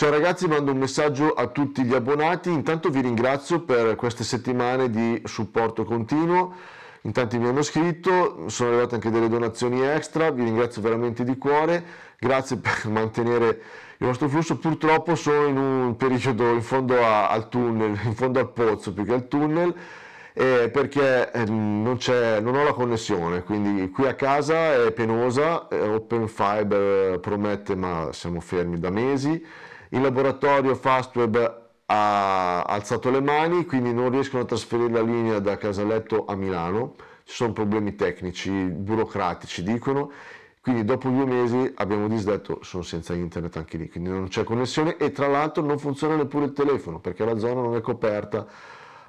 Ciao ragazzi, mando un messaggio a tutti gli abbonati, intanto vi ringrazio per queste settimane di supporto continuo, in tanti mi hanno scritto, sono arrivate anche delle donazioni extra, vi ringrazio veramente di cuore, grazie per mantenere il vostro flusso, purtroppo sono in un periodo in fondo a, al tunnel, in fondo al pozzo più che al tunnel, eh, perché ehm, non, non, ho la connessione, quindi qui a casa è penosa, eh, Open Fiber promette ma siamo fermi da mesi, il laboratorio Fastweb ha alzato le mani, quindi non riescono a trasferire la linea da Casaletto a Milano, ci sono problemi tecnici, burocratici dicono, quindi dopo due mesi abbiamo disdetto, sono senza internet anche lì, quindi non c'è connessione e tra l'altro non funziona neppure il telefono perché la zona non è coperta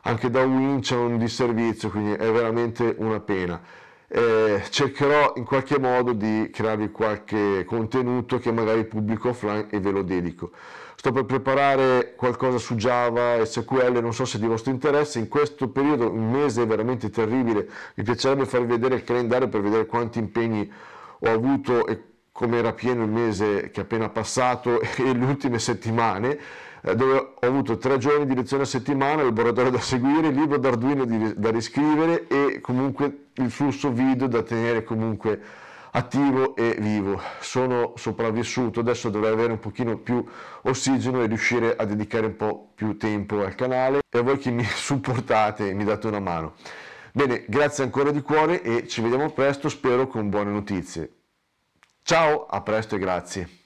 anche da Winch inch a un disservizio, quindi è veramente una pena. Eh, cercherò in qualche modo di crearvi qualche contenuto che magari pubblico offline e ve lo dedico. Sto per preparare qualcosa su Java e SQL, non so se di vostro interesse, in questo periodo, un mese veramente terribile, mi piacerebbe farvi vedere il calendario per vedere quanti impegni ho avuto e come era pieno il mese che è appena passato e le ultime settimane, eh, dove ho avuto tre giorni di lezione a settimana, laboratorio da seguire, libro d'Arduino da riscrivere e comunque il flusso video da tenere comunque attivo e vivo. Sono sopravvissuto, adesso dovrei avere un pochino più ossigeno e riuscire a dedicare un po' più tempo al canale e a voi che mi supportate e mi date una mano. Bene, grazie ancora di cuore e ci vediamo presto, spero con buone notizie. Ciao, a presto e grazie.